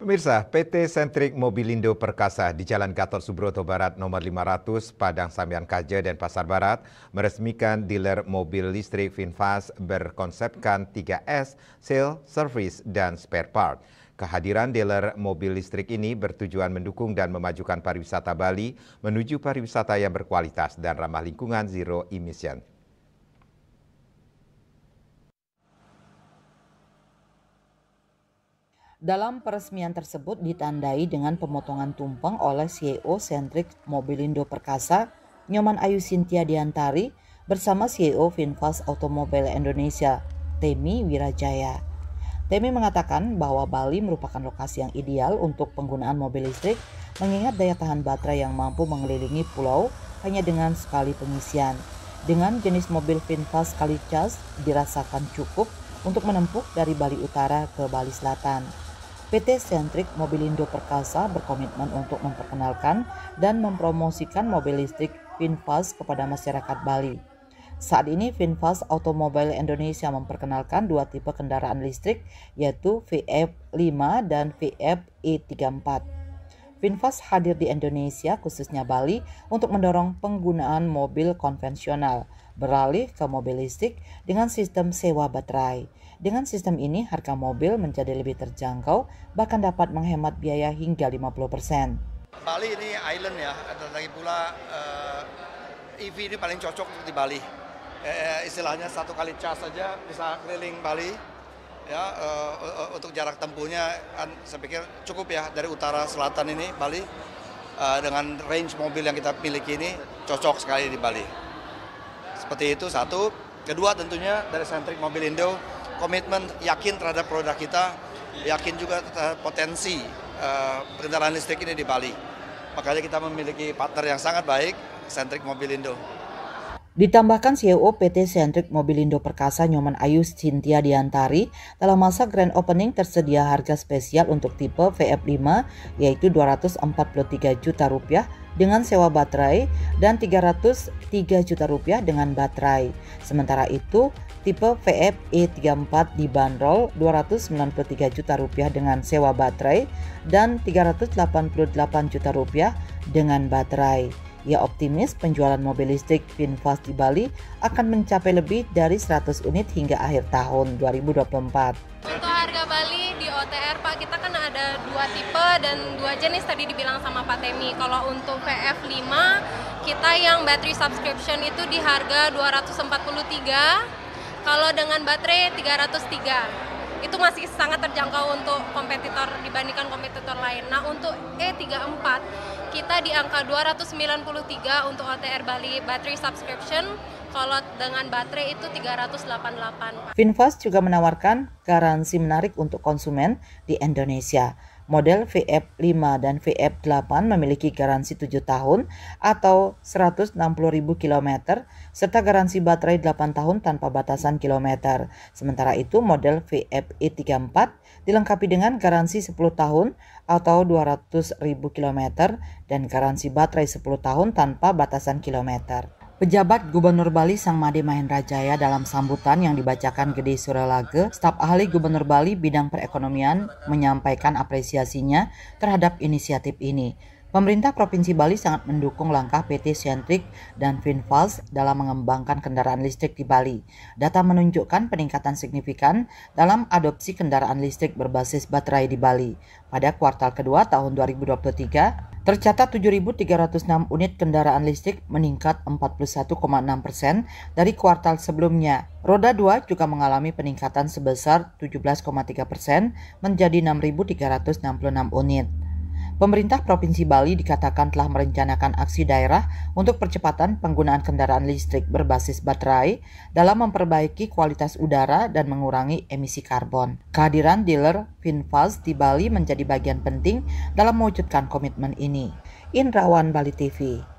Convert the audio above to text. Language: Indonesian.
Pemirsa, PT Sentrik Mobilindo Perkasa di Jalan Gatot Subroto Barat nomor 500, Padang Sambian Kaje dan Pasar Barat meresmikan dealer mobil listrik VinFast berkonsepkan 3S, sale, service, dan spare part. Kehadiran dealer mobil listrik ini bertujuan mendukung dan memajukan pariwisata Bali menuju pariwisata yang berkualitas dan ramah lingkungan zero emission. Dalam peresmian tersebut ditandai dengan pemotongan tumpeng oleh CEO Centric Mobilindo Perkasa, Nyoman Ayu Sintia Diantari, bersama CEO Vinfast Automobile Indonesia, Temi Wirajaya. Temi mengatakan bahwa Bali merupakan lokasi yang ideal untuk penggunaan mobil listrik mengingat daya tahan baterai yang mampu mengelilingi pulau hanya dengan sekali pengisian. Dengan jenis mobil Vinfast kali cas dirasakan cukup untuk menempuh dari Bali Utara ke Bali Selatan. PT Centric Mobilindo Perkasa berkomitmen untuk memperkenalkan dan mempromosikan mobil listrik VinFast kepada masyarakat Bali. Saat ini VinFast Automobile Indonesia memperkenalkan dua tipe kendaraan listrik yaitu VF5 dan VF E34. VinFast hadir di Indonesia, khususnya Bali, untuk mendorong penggunaan mobil konvensional beralih ke mobil listrik dengan sistem sewa baterai. Dengan sistem ini, harga mobil menjadi lebih terjangkau, bahkan dapat menghemat biaya hingga 50%. Bali ini island ya, dan lagi pula uh, eh, EV ini paling cocok di Bali. Eh, eh, istilahnya satu kali charge saja bisa keliling Bali, ya uh, uh, untuk jarak tempuhnya kan saya pikir cukup ya dari utara selatan ini Bali uh, dengan range mobil yang kita miliki ini cocok sekali di Bali. Seperti itu satu, kedua tentunya dari Centric Mobil Indo komitmen yakin terhadap produk kita, yakin juga terhadap potensi uh, kendaraan listrik ini di Bali. Makanya kita memiliki partner yang sangat baik, Centric Mobil Indo. Ditambahkan CEO PT Centric Mobilindo Perkasa Nyoman Ayu Cintia Diantari, dalam masa grand opening tersedia harga spesial untuk tipe VF5 yaitu 243 juta rupiah dengan sewa baterai dan 303 juta rupiah dengan baterai. Sementara itu, tipe VF E34 dibanderol 293 juta rupiah dengan sewa baterai dan 388 juta rupiah dengan baterai. Ia optimis penjualan mobil listrik VinFast di Bali akan mencapai lebih dari 100 unit hingga akhir tahun 2024. Untuk harga Bali di OTR Pak, kita kan ada dua tipe dan dua jenis tadi dibilang sama Pak Temi. Kalau untuk VF5, kita yang battery subscription itu di harga 243, kalau dengan baterai 303 itu masih sangat terjangkau untuk kompetitor dibandingkan kompetitor lain. Nah, untuk E34 kita di angka 293 untuk OTR Bali Battery Subscription, kalau dengan baterai itu 388. Vinfast juga menawarkan garansi menarik untuk konsumen di Indonesia. Model VF5 dan VF8 memiliki garansi 7 tahun atau 160.000 km serta garansi baterai 8 tahun tanpa batasan kilometer. Sementara itu model VFE34 dilengkapi dengan garansi 10 tahun atau 200.000 km dan garansi baterai 10 tahun tanpa batasan kilometer. Pejabat Gubernur Bali Sang Made Mahendrajaya dalam sambutan yang dibacakan Gede Suralage, staf ahli Gubernur Bali bidang perekonomian menyampaikan apresiasinya terhadap inisiatif ini. Pemerintah Provinsi Bali sangat mendukung langkah PT Centric dan Finvals dalam mengembangkan kendaraan listrik di Bali. Data menunjukkan peningkatan signifikan dalam adopsi kendaraan listrik berbasis baterai di Bali. Pada kuartal kedua tahun 2023, Tercatat 7.306 unit kendaraan listrik meningkat 41,6 persen dari kuartal sebelumnya. Roda 2 juga mengalami peningkatan sebesar 17,3 persen menjadi 6.366 unit. Pemerintah Provinsi Bali dikatakan telah merencanakan aksi daerah untuk percepatan penggunaan kendaraan listrik berbasis baterai dalam memperbaiki kualitas udara dan mengurangi emisi karbon. Kehadiran dealer VinFast di Bali menjadi bagian penting dalam mewujudkan komitmen ini. Indrawan Bali TV